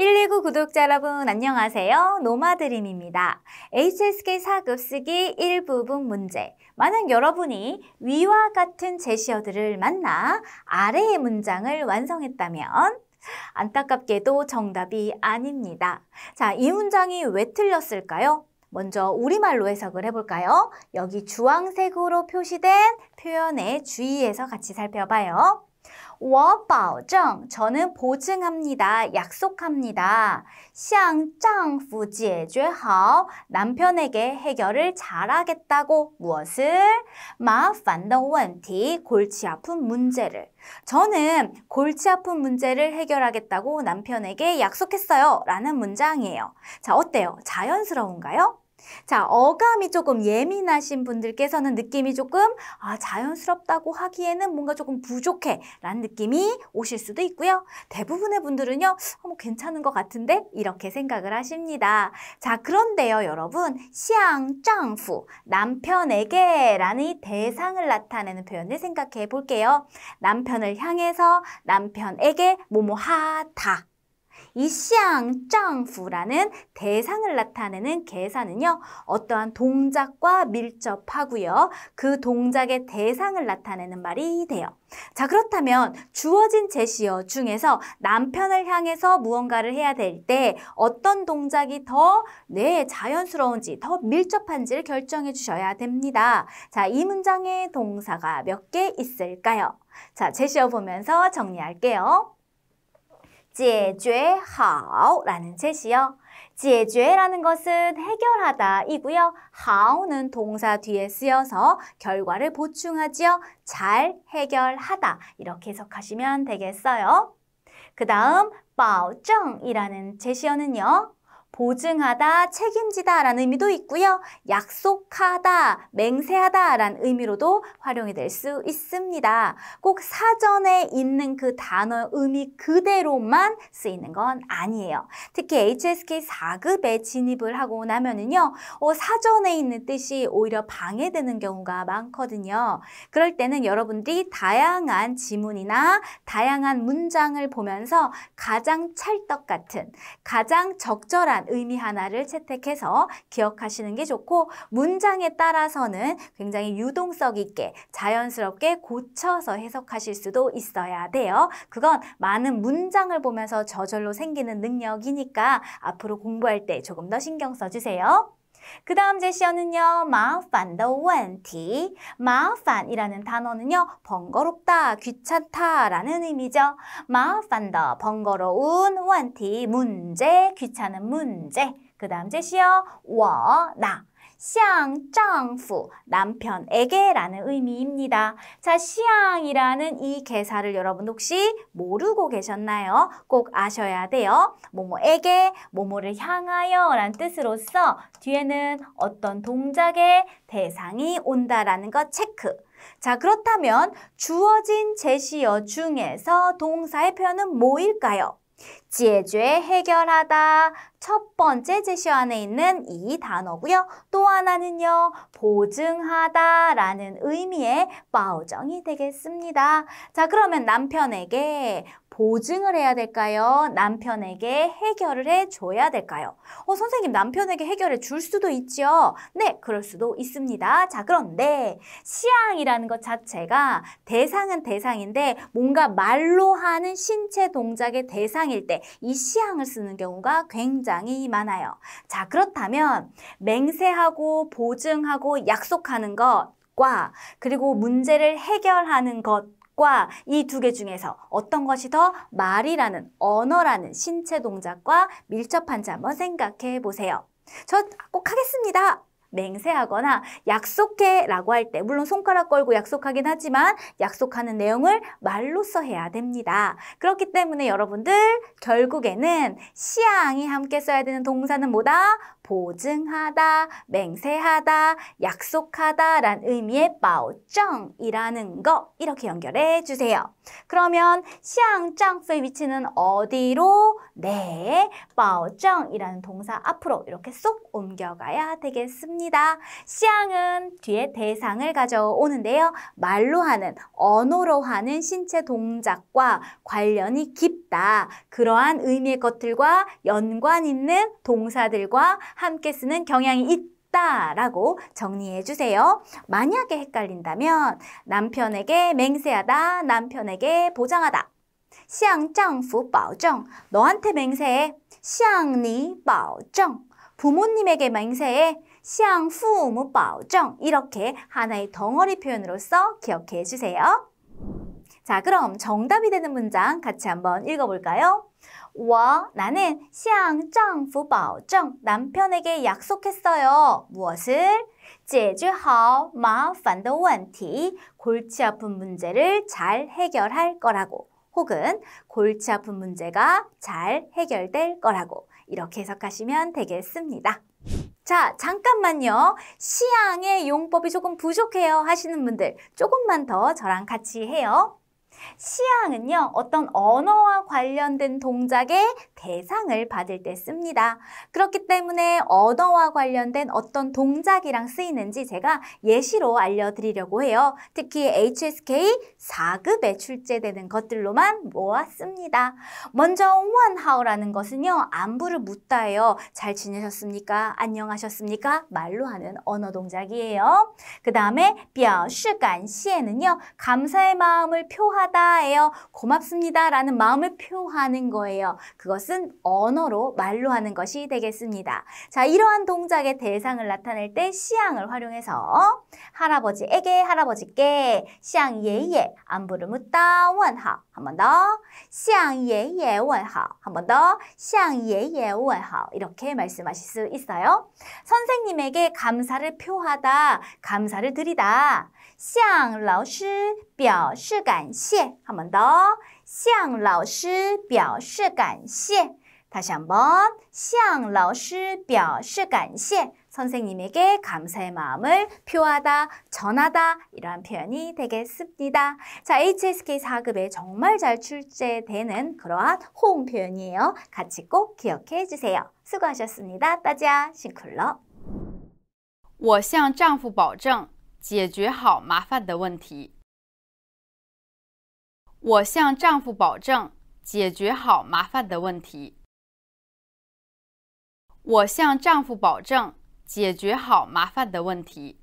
119 구독자 여러분 안녕하세요. 노마드림입니다. HSK 4급 쓰기 1부분 문제. 많은 여러분이 위와 같은 제시어들을 만나 아래의 문장을 완성했다면 안타깝게도 정답이 아닙니다. 자, 이 문장이 왜 틀렸을까요? 먼저 우리말로 해석을 해볼까요? 여기 주황색으로 표시된 표현에 주의해서 같이 살펴봐요. 我保证, 저는 보증합니다, 약속합니다. 向丈夫解决好, 남편에게 해결을 잘하겠다고 무엇을? 麻烦的问题, 골치 아픈 문제를. 저는 골치 아픈 문제를 해결하겠다고 남편에게 약속했어요. 라는 문장이에요. 자, 어때요? 자연스러운가요? 자, 어감이 조금 예민하신 분들께서는 느낌이 조금 아, 자연스럽다고 하기에는 뭔가 조금 부족해 라는 느낌이 오실 수도 있고요. 대부분의 분들은요, 어, 뭐 괜찮은 것 같은데? 이렇게 생각을 하십니다. 자, 그런데요, 여러분. 시앙, 짱후, 남편에게 라는 이 대상을 나타내는 표현을 생각해 볼게요. 남편을 향해서 남편에게 뭐뭐 하다 이샹 짱후라는 대상을 나타내는 계산은요. 어떠한 동작과 밀접하고요. 그 동작의 대상을 나타내는 말이 돼요. 자 그렇다면 주어진 제시어 중에서 남편을 향해서 무언가를 해야 될 때 어떤 동작이 더 네, 자연스러운지 더 밀접한지를 결정해 주셔야 됩니다. 자 이 문장의 동사가 몇 개 있을까요? 자 제시어 보면서 정리할게요. 解决好라는 뜻시요 解决라는 것은 해결하다 이고요. 하우는 동사 뒤에 쓰여서 결과를 보충하지요. 잘 해결하다 이렇게 해석하시면 되겠어요. 그 다음 保证이라는 제시어는요. 보증하다, 책임지다 라는 의미도 있고요. 약속하다, 맹세하다 라는 의미로도 활용이 될 수 있습니다. 꼭 사전에 있는 그 단어 의미 그대로만 쓰이는 건 아니에요. 특히 HSK 4급에 진입을 하고 나면은요. 어, 사전에 있는 뜻이 오히려 방해되는 경우가 많거든요. 그럴 때는 여러분들이 다양한 지문이나 다양한 문장을 보면서 가장 찰떡 같은, 가장 적절한 중요한 의미 하나를 채택해서 기억하시는 게 좋고 문장에 따라서는 굉장히 유동성 있게 자연스럽게 고쳐서 해석하실 수도 있어야 돼요. 그건 많은 문장을 보면서 저절로 생기는 능력이니까 앞으로 공부할 때 조금 더 신경 써주세요. 그 다음 제시어는요. 마우판더 원티. 마우판이라는 단어는요. 번거롭다, 귀찮다 라는 의미죠. 마우판더 번거로운 원티 문제, 귀찮은 문제. 그 다음 제시어 워, 나. 시앙丈夫 남편에게라는 의미입니다. 자, 시앙이라는 이 개사를 여러분 혹시 모르고 계셨나요? 꼭 아셔야 돼요. 뭐뭐에게, 뭐뭐를 향하여 라는 뜻으로써 뒤에는 어떤 동작의 대상이 온다라는 것 체크. 자, 그렇다면 주어진 제시어 중에서 동사의 표현은 뭐일까요? 解决, 해결하다. 첫 번째 제시어 안에 있는 이 단어고요. 또 하나는요. 보증하다 라는 의미의 바오정이 되겠습니다. 자, 그러면 남편에게 보증을 해야 될까요? 남편에게 해결을 해줘야 될까요? 어, 선생님, 남편에게 해결해 줄 수도 있죠 네, 그럴 수도 있습니다. 자, 그런데 시향이라는 것 자체가 대상은 대상인데 뭔가 말로 하는 신체 동작의 대상일 때 때이 시향을 쓰는 경우가 굉장히 많아요. 자, 그렇다면 맹세하고 보증하고 약속하는 것과 그리고 문제를 해결하는 것이두 개 중에서 어떤 것이 더 말이라는 언어라는 신체 동작과 밀접한지 한번 생각해 보세요. 저꼭 하겠습니다. 맹세하거나 약속해 라고 할 때 물론 손가락 걸고 약속하긴 하지만 약속하는 내용을 말로써 해야 됩니다. 그렇기 때문에 여러분들 결국에는 시앙이 함께 써야 되는 동사는 뭐다? 보증하다, 맹세하다, 약속하다 란 의미의 바오쩡이라는 거 이렇게 연결해 주세요. 그러면 시앙쩡의 위치는 어디로? 네, 바오쩡이라는 동사 앞으로 이렇게 쏙 옮겨가야 되겠습니다. 합니다. 시앙은 뒤에 대상을 가져오는데요. 말로 하는, 언어로 하는 신체 동작과 관련이 깊다. 그러한 의미의 것들과 연관 있는 동사들과 함께 쓰는 경향이 있다. 라고 정리해 주세요. 만약에 헷갈린다면 남편에게 맹세하다, 남편에게 보장하다. 向丈夫保证 너한테 맹세해. 向你保证 부모님에게 맹세해. 向 후무 보정 이렇게 하나의 덩어리 표현으로써 기억해 주세요. 자, 그럼 정답이 되는 문장 같이 한번 읽어볼까요? 我 나는 向丈夫 보정 남편에게 약속했어요. 무엇을? 解决好麻烦的问题 골치 아픈 문제를 잘 해결할 거라고 혹은 골치 아픈 문제가 잘 해결될 거라고 이렇게 해석하시면 되겠습니다. 자, 잠깐만요. 시향의 용법이 조금 부족해요 하시는 분들 조금만 더 저랑 같이 해요. 시향은요, 어떤 언어와 관련된 동작의 대상을 받을 때 씁니다. 그렇기 때문에 언어와 관련된 어떤 동작이랑 쓰이는지 제가 예시로 알려드리려고 해요. 특히 HSK 4급에 출제되는 것들로만 모았습니다. 먼저 원하오라는 것은요. 안부를 묻다예요. 잘 지내셨습니까? 안녕하셨습니까? 말로 하는 언어 동작이에요. 그 다음에 表示感谢는요. 감사의 마음을 표하다예요. 고맙습니다라는 마음을 표하는 거예요. 그것 것은 언어로 말로 하는 것이 되겠습니다. 자, 이러한 동작의 대상을 나타낼 때 시향을 활용해서 할아버지에게 할아버지께 시향예예 안부를 묻다 원하 한 번 더 시향예예 원하 한 번 더 시향예예 원하 이렇게 말씀하실 수 있어요. 선생님에게 감사를 표하다 감사를 드리다 시향 老시 뼈시간시 한번더 向老师表示感谢. 다시 한번 向老师表示感谢 선생님에게 감사의 마음을 표하다, 전하다 이러한 표현이 되겠습니다. 자, HSK 4급에 정말 잘 출제되는 그러한 호응 표현이에요. 같이 꼭 기억해 주세요. 수고하셨습니다. 따자 싱클러 我向丈夫保证解决好麻烦的问题。我向丈夫保证解决好麻烦的问题。我向丈夫保证解决好麻烦的问题。